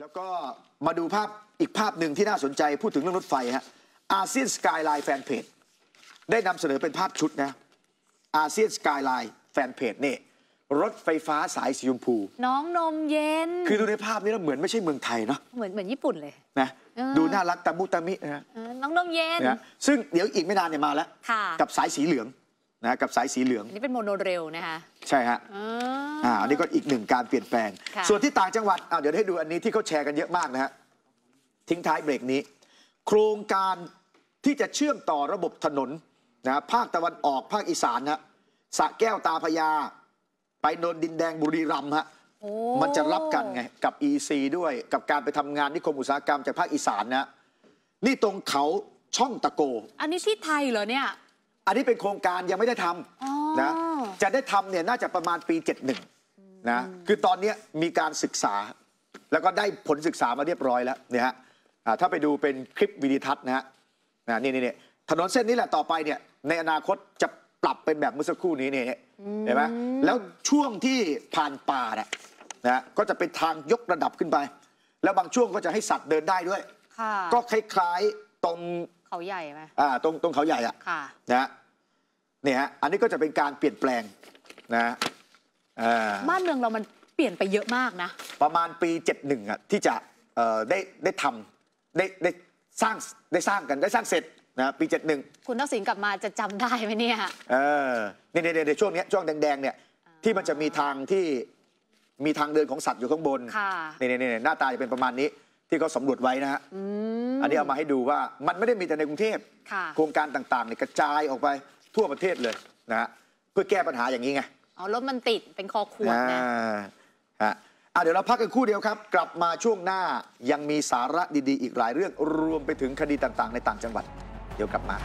แล้วก็มาดูภาพอีกภาพหนึ่งที่น่าสนใจพูดถึงเรื่องรถไฟฮะอาเซียนสกายไลน์แฟนเพจได้นำเสนอเป็นภาพชุดนะอาเซียนสกายไลน์แฟนเพจนี่ รถไฟฟ้าสายสีชมพู น้องนมเย็น คือดูในภาพนี้แล้วเหมือนไม่ใช่เมืองไทยเนาะเหมือนเหมือนญี่ปุ่นเลยนะดูน่ารักตะมุตะมินะน้องนมเย็นนะซึ่งเดี๋ยวอีกไม่นานเนี่ยมาแล้ว กับสายสีเหลืองนะกับสายสีเหลืองนี่เป็นโมโนเรลนะคะใช่ฮะอ่าอันนี้ก็อีกหนึ่งการเปลี่ยนแปลง ส่วนที่ต่างจังหวัดเดี๋ยวให้ดูอันนี้ที่เขาแชร์กันเยอะมากนะฮะ ทิ้งท้ายเบรกนี้ โครงการที่จะเชื่อมต่อระบบถนนนะภาคตะวันออกภาคอีสานฮะสะแก้วตาพยา ไปนนดินแดงบุรีรัมย์ฮะมันจะรับกันไงกับ EC ด้วยกับการไปทำงานนิคมอุตสาหกรรม จากภาคอีสานนะนี่ตรงเขาช่องตะโก อันนี้ที่ไทยเหรอเนี่ยอันนี้เป็นโครงการยังไม่ได้ทำนะจะได้ทำเนี่ยน่าจะประมาณปี71นะคือตอนนี้มีการศึกษา แล้วก็ได้ผลศึกษามาเรียบร้อยแล้วเนี่ยฮะถ้าไปดูเป็นคลิปวิดีทัศน์นะฮะนี่นี่ถนนเส้นนี้แหละต่อไปเนี่ยในอนาคตจะปรับเป็นแบบเมื่อสักครู่นี้เนี่ยเห็นไหมแล้วช่วงที่ผ่านป่าเนี่ยนะก็จะเป็นทางยกระดับขึ้นไป แล้วบางช่วงก็จะให้สัตว์เดินได้ด้วยก็คล้าย ๆตรงเขาใหญ่ไหมอ่าตรงตรงเขาใหญ่อะค่ะนะนี่ฮะ อันนี้ก็จะเป็นการเปลี่ยนแปลงนะอ่าบ้านเมืองเรามันเปลี่ยนไปเยอะมากนะ ประมาณปีเจ็ด่งอ่ะที่จะเอ่อได้ได้ทำได้ได้สร้างได้สร้างกันได้สร้างเสร็จนะปีเจ็ดหนึ่งคุณทักษิณกลับมาจะจำได้ไหมเนี่ยเออเนี่ยในช่วงนี้ช่วงแดงๆเนี่ยที่มันจะมีทางที่มีทางเดินของสัตว์อยู่ข้างบนนี่นี่หน้าตาจะเป็นประมาณนี้ที่เขาสำรวจไว้นะฮะอันนี้เอามาให้ดูว่ามันไม่ได้มีแต่ในกรุงเทพ โครงการต่างๆเนี่ยกระจายออกไปทั่วประเทศเลยนะฮะ เพื่อแก้ปัญหาอย่างนี้ไง อ๋อรถมันติดเป็นคอขวดนะฮะเดี๋ยวเราพักกันคู่เดียวครับ กลับมาช่วงหน้ายังมีสาระดีๆ อีกหลายเรื่องรวมไปถึงคดีต่างๆ ในต่างจังหวัด เดี๋ยวกลับมา